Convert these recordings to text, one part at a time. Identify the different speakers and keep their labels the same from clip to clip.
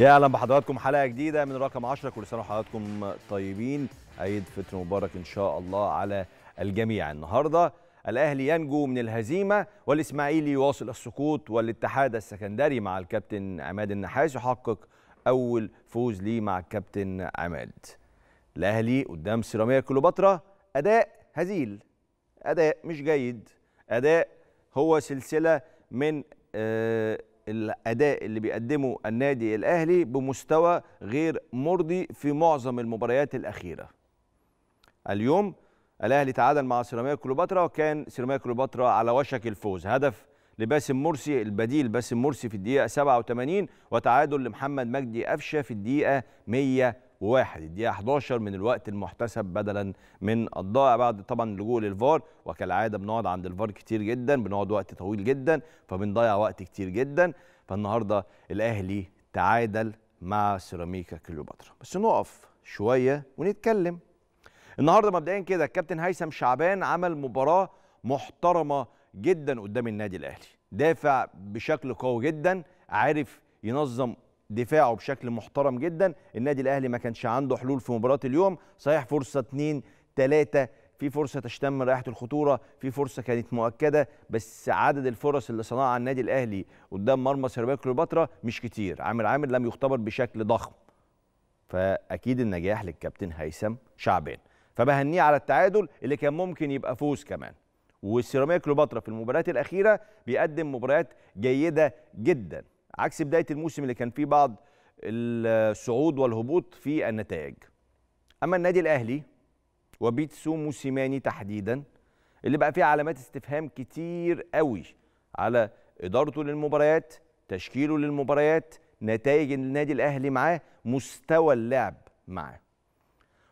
Speaker 1: يا اهلا بحضراتكم حلقه جديده من رقم 10 كل سنه وحضراتكم طيبين عيد فطر مبارك ان شاء الله على الجميع النهارده الاهلي ينجو من الهزيمه والاسماعيلي يواصل السقوط والاتحاد السكندري مع الكابتن عماد النحاس يحقق اول فوز ليه مع الكابتن عماد الاهلي قدام سيراميكا كليوباترا اداء هزيل اداء مش جيد اداء هو سلسله من آه الاداء اللي بيقدمه النادي الاهلي بمستوى غير مرضي في معظم المباريات الاخيره اليوم الاهلي تعادل مع سيراميكا كليوباترا وكان سيراميكا كليوباترا على وشك الفوز هدف لباسم مرسي البديل باسم مرسي في الدقيقه 87 وتعادل لمحمد مجدي قفشه في الدقيقه 100 وواحد الدقيقه 11 من الوقت المحتسب بدلا من الضائع بعد طبعا اللجوء للفار وكالعاده بنقعد عند الفار كتير جدا بنقعد وقت طويل جدا فبنضيع وقت كتير جدا فالنهارده الاهلي تعادل مع سيراميكا كليوباترا بس نقف شويه ونتكلم النهارده مبدئيا كده الكابتن هيثم شعبان عمل مباراه محترمه جدا قدام النادي الاهلي دافع بشكل قوي جدا عارف ينظم دفاعه بشكل محترم جدا النادي الاهلي ما كانش عنده حلول في مباراه اليوم صحيح فرصه 2 3 في فرصه تشتم رائحه الخطوره في فرصه كانت مؤكده بس عدد الفرص اللي صنعها النادي الاهلي قدام مرمى سيراميكا كليوباترا مش كتير عامر عامر لم يختبر بشكل ضخم فاكيد النجاح للكابتن هيثم شعبان فبهنيه على التعادل اللي كان ممكن يبقى فوز كمان والسيراميك كليوباترا في المباريات الاخيره بيقدم مباريات جيده جدا عكس بدايه الموسم اللي كان فيه بعض الصعود والهبوط في النتائج اما النادي الاهلي وبيتسو موسيماني تحديدا اللي بقى فيه علامات استفهام كتير قوي على ادارته للمباريات تشكيله للمباريات نتائج النادي الاهلي معاه مستوى اللعب معاه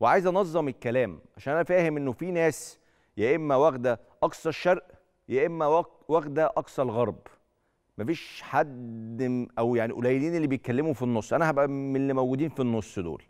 Speaker 1: وعايز انظم الكلام عشان انا فاهم انه في ناس يا اما واخده اقصى الشرق يا اما واخده اقصى الغرب مفيش حد او يعني قليلين اللي بيتكلموا في النص انا هبقى من اللي موجودين في النص دول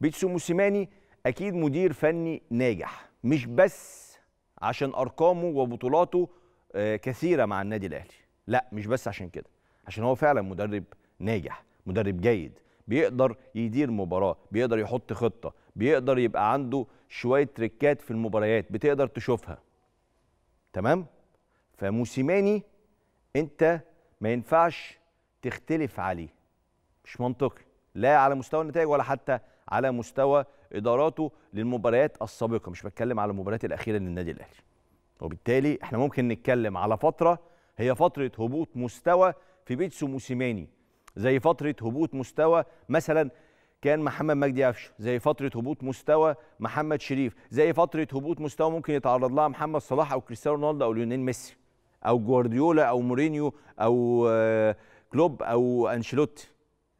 Speaker 1: بيتسو موسيماني اكيد مدير فني ناجح مش بس عشان ارقامه وبطولاته آه، كثيره مع النادي الاهلي لا مش بس عشان كده عشان هو فعلا مدرب ناجح مدرب جيد بيقدر يدير مباراه بيقدر يحط خطه بيقدر يبقى عنده شويه تريكات في المباريات بتقدر تشوفها تمام فموسيماني انت ما ينفعش تختلف عليه مش منطقي لا على مستوى النتائج ولا حتى على مستوى اداراته للمباريات السابقه مش بتكلم على المباريات الاخيره للنادي الاهلي وبالتالي احنا ممكن نتكلم على فتره هي فتره هبوط مستوى في بيتسو موسيماني زي فتره هبوط مستوى مثلا كان محمد مجدي قفشه زي فتره هبوط مستوى محمد شريف زي فتره هبوط مستوى ممكن يتعرض لها محمد صلاح او كريستيانو رونالدو او ليونيل ميسي او جوارديولا او مورينيو او آه، كلوب او انشيلوتي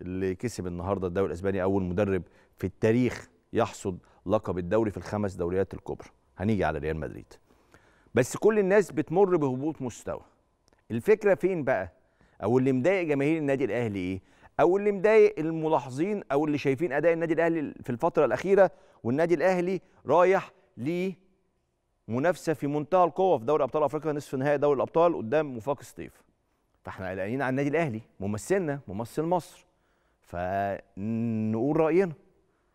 Speaker 1: اللي كسب النهارده الدوري الاسباني اول مدرب في التاريخ يحصد لقب الدوري في الخمس دوريات الكبرى هنيجي على ريال مدريد بس كل الناس بتمر بهبوط مستوى الفكره فين بقى او اللي مضايق جماهير النادي الاهلي ايه او اللي مضايق الملاحظين او اللي شايفين اداء النادي الاهلي في الفتره الاخيره والنادي الاهلي رايح ليه منافسه في منتهى القوه في دوري ابطال افريقيا نصف نهائي دوري الابطال قدام مفاق ستيف فاحنا قلقانين على النادي الاهلي ممثلنا ممثل مصر فنقول راينا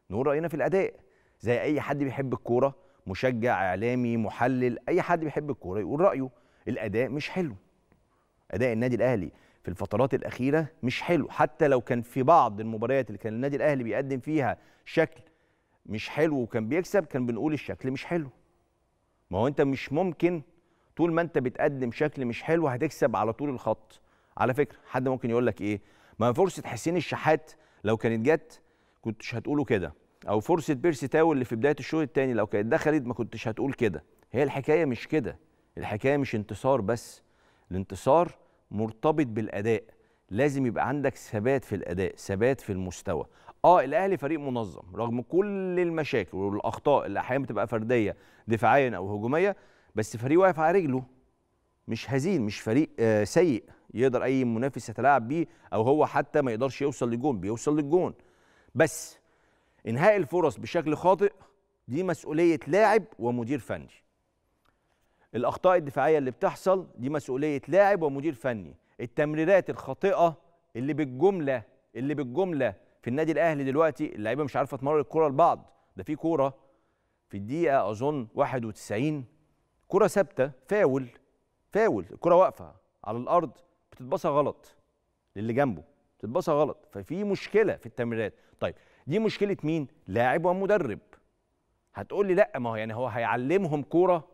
Speaker 1: نقول راينا في الاداء زي اي حد بيحب الكوره مشجع اعلامي محلل اي حد بيحب الكوره يقول رايه الاداء مش حلو اداء النادي الاهلي في الفترات الاخيره مش حلو حتى لو كان في بعض المباريات اللي كان النادي الاهلي بيقدم فيها شكل مش حلو وكان بيكسب كان بنقول الشكل مش حلو ما هو انت مش ممكن طول ما انت بتقدم شكل مش حلو هتكسب على طول الخط على فكره حد ممكن يقول لك ايه ما فرصه حسين الشحات لو كانت جت كنتش هتقوله كده او فرصه بيرسي تاو اللي في بدايه الشوط الثاني لو كانت دخلت ما كنتش هتقول كده هي الحكايه مش كده الحكايه مش انتصار بس الانتصار مرتبط بالاداء لازم يبقى عندك ثبات في الاداء ثبات في المستوى اه الاهلي فريق منظم رغم كل المشاكل والاخطاء اللي احيانا بتبقى فرديه دفاعيا او هجوميه بس فريق واقف على رجله مش هزين مش فريق آه سيء يقدر اي منافس يتلاعب بيه او هو حتى ما يقدرش يوصل للجون بيوصل للجون بس انهاء الفرص بشكل خاطئ دي مسؤوليه لاعب ومدير فني الاخطاء الدفاعيه اللي بتحصل دي مسؤوليه لاعب ومدير فني التمريرات الخاطئه اللي بالجمله اللي بالجمله في النادي الاهلي دلوقتي اللعيبه مش عارفه تمرر الكره لبعض ده في كوره في الدقيقه اظن 91 كره ثابته فاول فاول الكره واقفه على الارض بتتباصى غلط للي جنبه بتتباصى غلط ففي مشكله في التمريرات طيب دي مشكله مين لاعب ومدرب هتقول لي لا ما هو يعني هو هيعلمهم كوره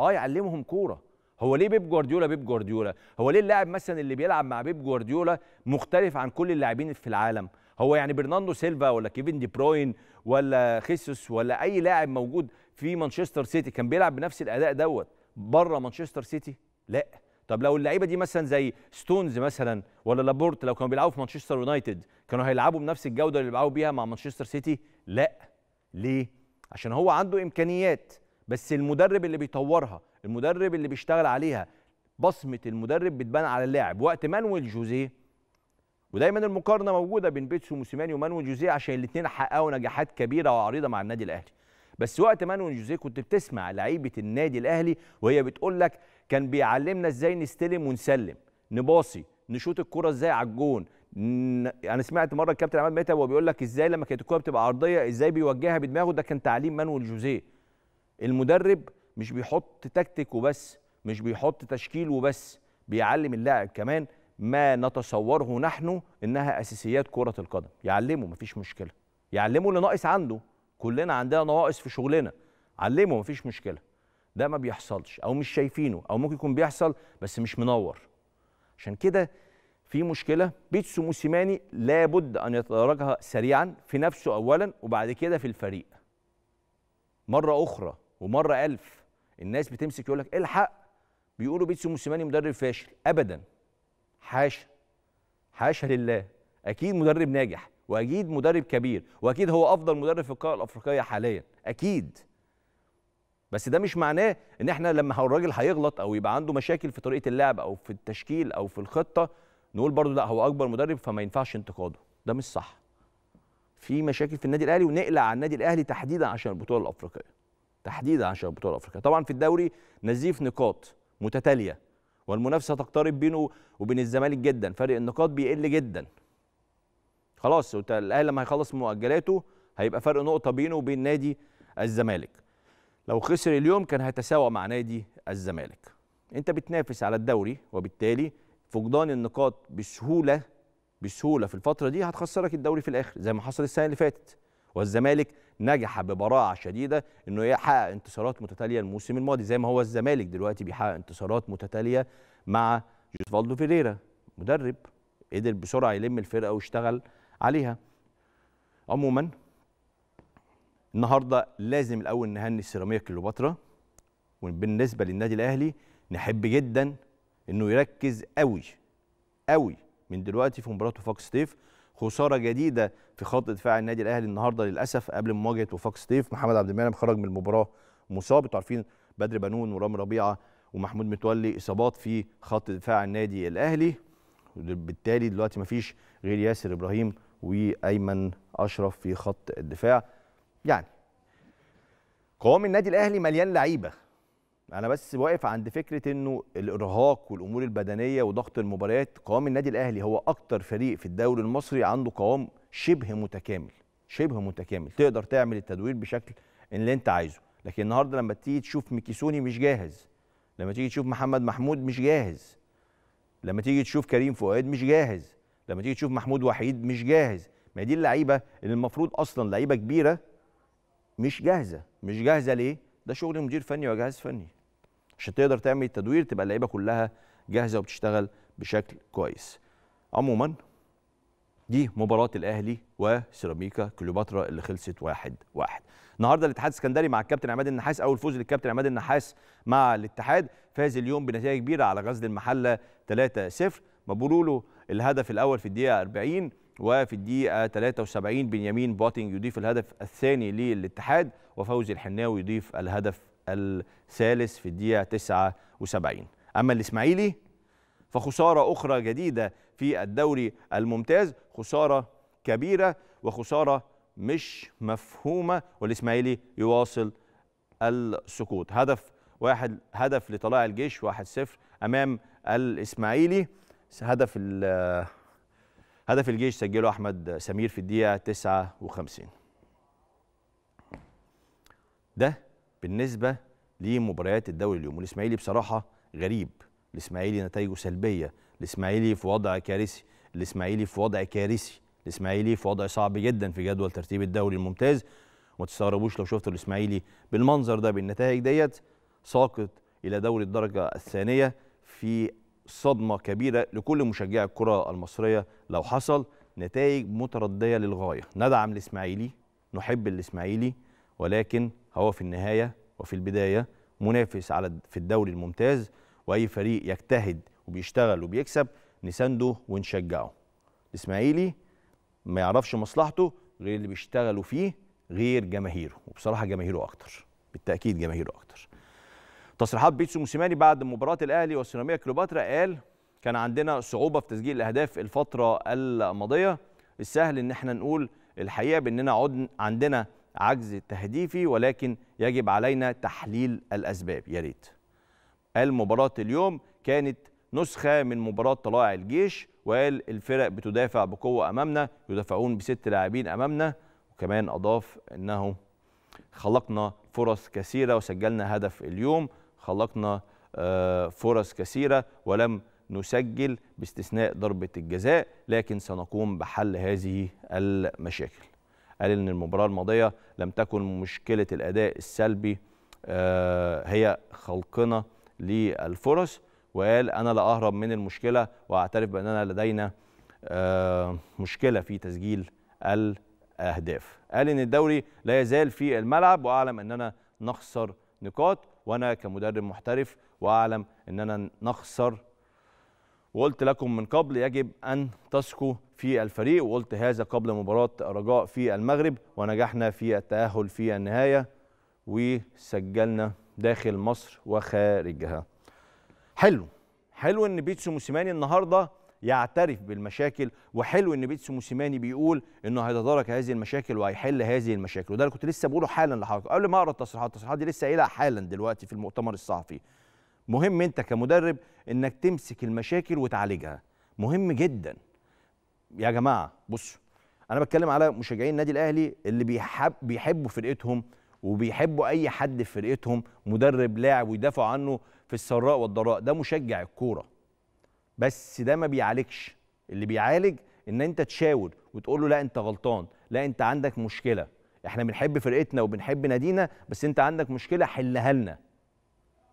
Speaker 1: اه يعلمهم كوره هو ليه بيب جوارديولا بيب جوارديولا هو ليه اللاعب مثلا اللي بيلعب مع بيب جوارديولا مختلف عن كل اللاعبين في العالم هو يعني برناندو سيلفا ولا كيفن دي بروين ولا خيسوس ولا اي لاعب موجود في مانشستر سيتي كان بيلعب بنفس الاداء دوت بره مانشستر سيتي لا طب لو اللعيبه دي مثلا زي ستونز مثلا ولا لابورت لو كانوا بيلعبوا في مانشستر يونايتد كانوا هيلعبوا بنفس الجوده اللي بيلعبوا بيها مع مانشستر سيتي لا ليه عشان هو عنده امكانيات بس المدرب اللي بيطورها المدرب اللي بيشتغل عليها بصمه المدرب بتبان على اللاعب وقت مانويل جوزيه ودايما المقارنه موجوده بين بيتسو موسيماني ومانويل جوزي عشان الاثنين حققوا نجاحات كبيره وعريضه مع النادي الاهلي بس وقت مانويل جوزيه كنت بتسمع لعيبه النادي الاهلي وهي بتقول لك كان بيعلمنا ازاي نستلم ونسلم نباصي نشوط الكره ازاي على الجون انا سمعت مره الكابتن عماد متعب وهو بيقول لك ازاي لما كانت الكوره بتبقى عرضيه ازاي بيوجهها بدماغه ده كان تعليم مانويل جوزيه المدرب مش بيحط تكتيك وبس مش بيحط تشكيل وبس بيعلم اللاعب كمان ما نتصوره نحن انها اساسيات كره القدم يعلمه مفيش مشكله يعلمه اللي ناقص عنده كلنا عندنا نواقص في شغلنا علمه مفيش مشكله ده ما بيحصلش او مش شايفينه او ممكن يكون بيحصل بس مش منور عشان كده في مشكله بيتسو موسيماني لابد ان يتدرجها سريعا في نفسه اولا وبعد كده في الفريق مره اخرى ومره الف الناس بتمسك يقول لك الحق بيقولوا بيتسو موسيماني مدرب فاشل ابدا حاشا حاشا لله اكيد مدرب ناجح واكيد مدرب كبير واكيد هو افضل مدرب في القاره الافريقيه حاليا اكيد بس ده مش معناه ان احنا لما الراجل هيغلط او يبقى عنده مشاكل في طريقه اللعب او في التشكيل او في الخطه نقول برضو لا هو اكبر مدرب فما ينفعش انتقاده ده مش صح في مشاكل في النادي الاهلي ونقلع على النادي الاهلي تحديدا عشان البطوله الافريقيه تحديدا عشان البطوله الافريقيه طبعا في الدوري نزيف نقاط متتاليه والمنافسه تقترب بينه وبين الزمالك جدا فرق النقاط بيقل جدا خلاص الاهلي لما هيخلص مؤجلاته هيبقى فرق نقطه بينه وبين نادي الزمالك لو خسر اليوم كان هيتساوى مع نادي الزمالك انت بتنافس على الدوري وبالتالي فقدان النقاط بسهوله بسهوله في الفتره دي هتخسرك الدوري في الاخر زي ما حصل السنه اللي فاتت والزمالك نجح ببراعه شديده انه يحقق انتصارات متتاليه الموسم الماضي زي ما هو الزمالك دلوقتي بيحقق انتصارات متتاليه مع جوزفالدو فيريرا مدرب قدر بسرعه يلم الفرقه ويشتغل عليها عموما النهارده لازم الاول نهني السيراميكا كليوباترا وبالنسبه للنادي الاهلي نحب جدا انه يركز قوي قوي من دلوقتي في مباراته فاكس ستيف خساره جديده في خط دفاع النادي الاهلي النهارده للاسف قبل مواجهه وفاق سطيف محمد عبد المنعم خرج من المباراه مصاب انتوا عارفين بدر بنون ورامي ربيعه ومحمود متولي اصابات في خط دفاع النادي الاهلي بالتالي دلوقتي مفيش غير ياسر ابراهيم وايمن اشرف في خط الدفاع يعني قوام النادي الاهلي مليان لعيبه انا بس واقف عند فكره انه الارهاق والامور البدنيه وضغط المباريات قوام النادي الاهلي هو اكتر فريق في الدوري المصري عنده قوام شبه متكامل شبه متكامل تقدر تعمل التدوير بشكل اللي انت عايزه لكن النهارده لما تيجي تشوف ميكيسوني مش جاهز لما تيجي تشوف محمد محمود مش جاهز لما تيجي تشوف كريم فؤاد مش جاهز لما تيجي تشوف محمود وحيد مش جاهز ما دي اللعيبه اللي المفروض اصلا لعيبه كبيره مش جاهزه مش جاهزه ليه ده شغل مدير فني وجهاز فني عشان تقدر تعمل تدوير تبقى اللعيبه كلها جاهزه وبتشتغل بشكل كويس عموما دي مباراة الأهلي وسيراميكا كليوباترا اللي خلصت واحد واحد. النهارده الاتحاد السكندري مع الكابتن عماد النحاس أول فوز للكابتن عماد النحاس مع الاتحاد فاز اليوم بنتيجة كبيرة على غزل المحلة 3-0 مبروله الهدف الأول في الدقيقة 40 وفي الدقيقة 73 بنيامين بوتينج يضيف الهدف الثاني للاتحاد وفوزي الحناوي يضيف الهدف الثالث في الدقيقة 79 أما الإسماعيلي فخسارة أخرى جديدة في الدوري الممتاز خسارة كبيرة وخسارة مش مفهومة والإسماعيلي يواصل السقوط هدف واحد هدف لطلائع الجيش 1-0 أمام الإسماعيلي هدف هدف الجيش سجله أحمد سمير في الدقيقة 59 ده بالنسبة لمباريات الدوري اليوم والإسماعيلي بصراحة غريب الإسماعيلي نتائجه سلبية الإسماعيلي في وضع كارثي الإسماعيلي في وضع كارثي الإسماعيلي في وضع صعب جدا في جدول ترتيب الدوري الممتاز وما تستغربوش لو شفتوا الإسماعيلي بالمنظر ده بالنتائج ديت ساقط إلى دوري الدرجة الثانية في صدمة كبيرة لكل مشجعي الكرة المصرية لو حصل نتائج متردية للغاية ندعم الإسماعيلي نحب الإسماعيلي ولكن هو في النهاية وفي البداية منافس على في الدوري الممتاز وأي فريق يجتهد وبيشتغل وبيكسب نسانده ونشجعه الإسماعيلي ما يعرفش مصلحته غير اللي بيشتغلوا فيه غير جماهيره وبصراحة جماهيره أكتر بالتأكيد جماهيره أكتر تصريحات بيتسو موسيماني بعد مباراه الاهلي والسيراميكا كليوباترا قال كان عندنا صعوبه في تسجيل الاهداف الفتره الماضيه السهل ان احنا نقول الحقيقه باننا عدن عندنا عجز تهديفي ولكن يجب علينا تحليل الاسباب يا ريت قال مباراه اليوم كانت نسخه من مباراه طلائع الجيش وقال الفرق بتدافع بقوه امامنا يدافعون بست لاعبين امامنا وكمان اضاف انه خلقنا فرص كثيره وسجلنا هدف اليوم خلقنا آه، فرص كثيرة ولم نسجل باستثناء ضربة الجزاء لكن سنقوم بحل هذه المشاكل قال إن المباراة الماضية لم تكن مشكلة الأداء السلبي آه، هي خلقنا للفرص وقال أنا لا أهرب من المشكلة وأعترف بأننا لدينا آه، مشكلة في تسجيل الأهداف قال إن الدوري لا يزال في الملعب وأعلم أننا نخسر نقاط وانا كمدرب محترف واعلم اننا نخسر وقلت لكم من قبل يجب ان تثقوا في الفريق وقلت هذا قبل مباراه رجاء في المغرب ونجحنا في التاهل في النهايه وسجلنا داخل مصر وخارجها حلو حلو ان بيتسو موسيماني النهارده يعترف بالمشاكل وحلو ان بيتسو موسيماني بيقول انه هيتدارك هذه المشاكل وهيحل هذه المشاكل وده اللي كنت لسه بقوله حالا لحضرتك قبل ما اقرا التصريحات التصريحات دي لسه قايلها حالا دلوقتي في المؤتمر الصحفي مهم انت كمدرب انك تمسك المشاكل وتعالجها مهم جدا يا جماعه بصوا انا بتكلم على مشجعين النادي الاهلي اللي بيحب بيحبوا فرقتهم وبيحبوا اي حد في فرقتهم مدرب لاعب ويدافعوا عنه في السراء والضراء ده مشجع الكوره بس ده ما بيعالجش اللي بيعالج ان انت تشاور وتقول له لا انت غلطان لا انت عندك مشكله احنا بنحب فرقتنا وبنحب نادينا بس انت عندك مشكله حلها لنا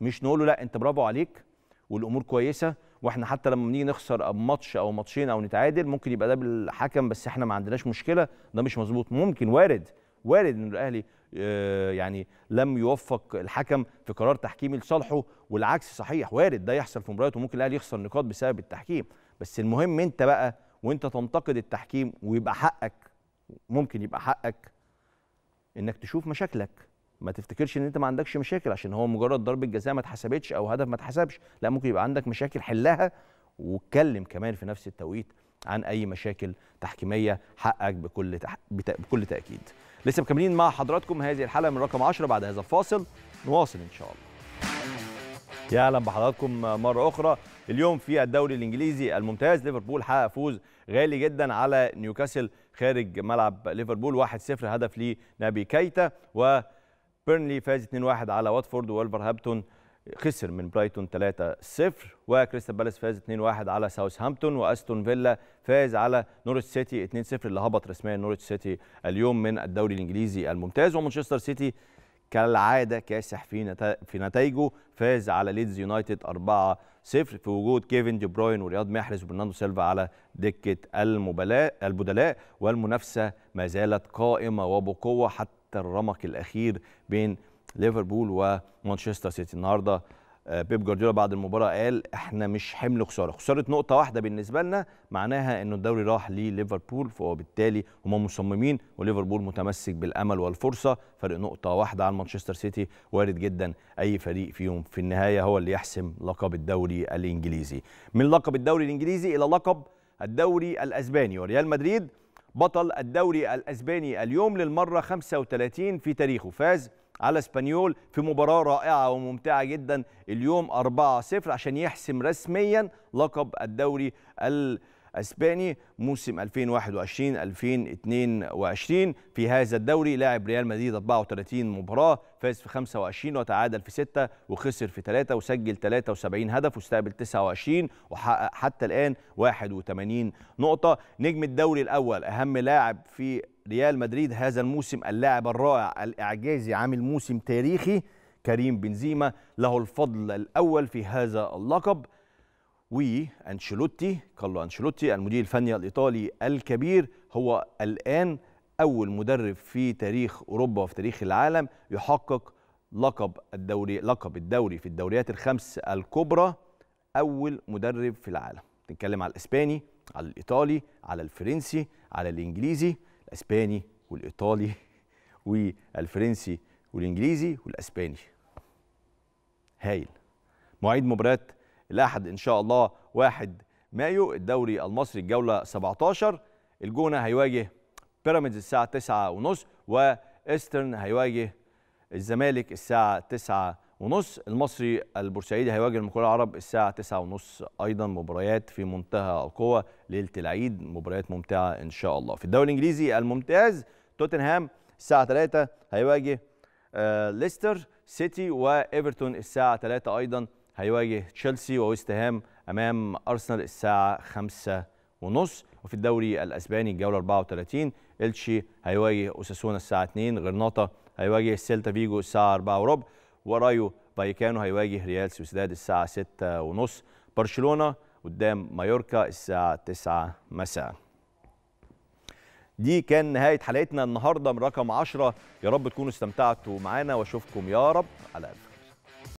Speaker 1: مش نقول له لا انت برافو عليك والامور كويسه واحنا حتى لما بنيجي نخسر أو ماتش او ماتشين او نتعادل ممكن يبقى ده بالحكم بس احنا ما عندناش مشكله ده مش مظبوط ممكن وارد وارد ان الاهلي آه، يعني لم يوفق الحكم في قرار تحكيمي لصالحه والعكس صحيح وارد ده يحصل في مباريات وممكن الاهلي يخسر نقاط بسبب التحكيم بس المهم انت بقى وانت تنتقد التحكيم ويبقى حقك ممكن يبقى حقك انك تشوف مشاكلك ما تفتكرش ان انت ما عندكش مشاكل عشان هو مجرد ضربه جزاء ما اتحسبتش او هدف ما اتحسبش لا ممكن يبقى عندك مشاكل حلها واتكلم كمان في نفس التوقيت عن اي مشاكل تحكيميه حقك بكل تح... بكل تاكيد لسه مكملين مع حضراتكم هذه الحلقه من رقم 10 بعد هذا الفاصل نواصل ان شاء الله يا اهلا بحضراتكم مره اخرى اليوم في الدوري الانجليزي الممتاز ليفربول حقق فوز غالي جدا على نيوكاسل خارج ملعب ليفربول 1-0 هدف لنبي كايتا وبيرنلي فاز 2-1 على واتفورد وولفرهامبتون خسر من برايتون 3-0 وكريستال بالاس فاز 2-1 على ساوثهامبتون واستون فيلا فاز على نورتش سيتي 2-0 اللي هبط رسميا نورتش سيتي اليوم من الدوري الانجليزي الممتاز ومانشستر سيتي كالعاده كاسح في في نتائجه فاز على ليدز يونايتد 4 صفر في وجود كيفن دي بروين ورياض محرز وبرناندو سيلفا على دكه المبلاء البدلاء والمنافسه ما زالت قائمه وبقوه حتى الرمق الاخير بين ليفربول ومانشستر سيتي النهارده آه، بيب جوارديولا بعد المباراه قال احنا مش حمل خساره خساره نقطه واحده بالنسبه لنا معناها انه الدوري راح لليفربول وبالتالي هم مصممين وليفربول متمسك بالامل والفرصه فرق نقطه واحده عن مانشستر سيتي وارد جدا اي فريق فيهم في النهايه هو اللي يحسم لقب الدوري الانجليزي من لقب الدوري الانجليزي الى لقب الدوري الاسباني وريال مدريد بطل الدوري الاسباني اليوم للمره 35 في تاريخه فاز على اسبانيول في مباراه رائعه وممتعه جدا اليوم 4-0 عشان يحسم رسميا لقب الدوري ال اسباني موسم 2021 2022 في هذا الدوري لاعب ريال مدريد 34 مباراه فاز في 25 وتعادل في 6 وخسر في 3 وسجل 73 هدف واستقبل 29 وحقق حتى الان 81 نقطه نجم الدوري الاول اهم لاعب في ريال مدريد هذا الموسم اللاعب الرائع الاعجازي عامل موسم تاريخي كريم بنزيما له الفضل الاول في هذا اللقب وانشيلوتي كارلو انشيلوتي المدير الفني الايطالي الكبير هو الان اول مدرب في تاريخ اوروبا وفي تاريخ العالم يحقق لقب الدوري لقب الدوري في الدوريات الخمس الكبرى اول مدرب في العالم نتكلم على الاسباني على الايطالي على الفرنسي على الانجليزي الاسباني والايطالي والفرنسي والانجليزي والاسباني هايل مواعيد مباريات الأحد إن شاء الله 1 مايو الدوري المصري الجولة 17 الجونة هيواجه بيراميدز الساعة 9 ونص وايسترن هيواجه الزمالك الساعة 9 ونص المصري البورسعيدي هيواجه المقاولين العرب الساعة تسعة ونص أيضا مباريات في منتهى القوة ليلة العيد مباريات ممتعة إن شاء الله في الدوري الإنجليزي الممتاز توتنهام الساعة 3 هيواجه آه ليستر سيتي وإيفرتون الساعة 3 أيضا هيواجه تشيلسي وويستهام امام ارسنال الساعه خمسة ونص وفي الدوري الاسباني الجوله 34 التشي هيواجه اوساسونا الساعه 2 غرناطه هيواجه سيلتا فيجو الساعه 4 وربع ورايو فايكانو هيواجه ريال سوسيداد الساعه 6 ونص برشلونه قدام مايوركا الساعه 9 مساء دي كان نهايه حلقتنا النهارده من رقم 10 يا رب تكونوا استمتعتوا معانا واشوفكم يا رب على الف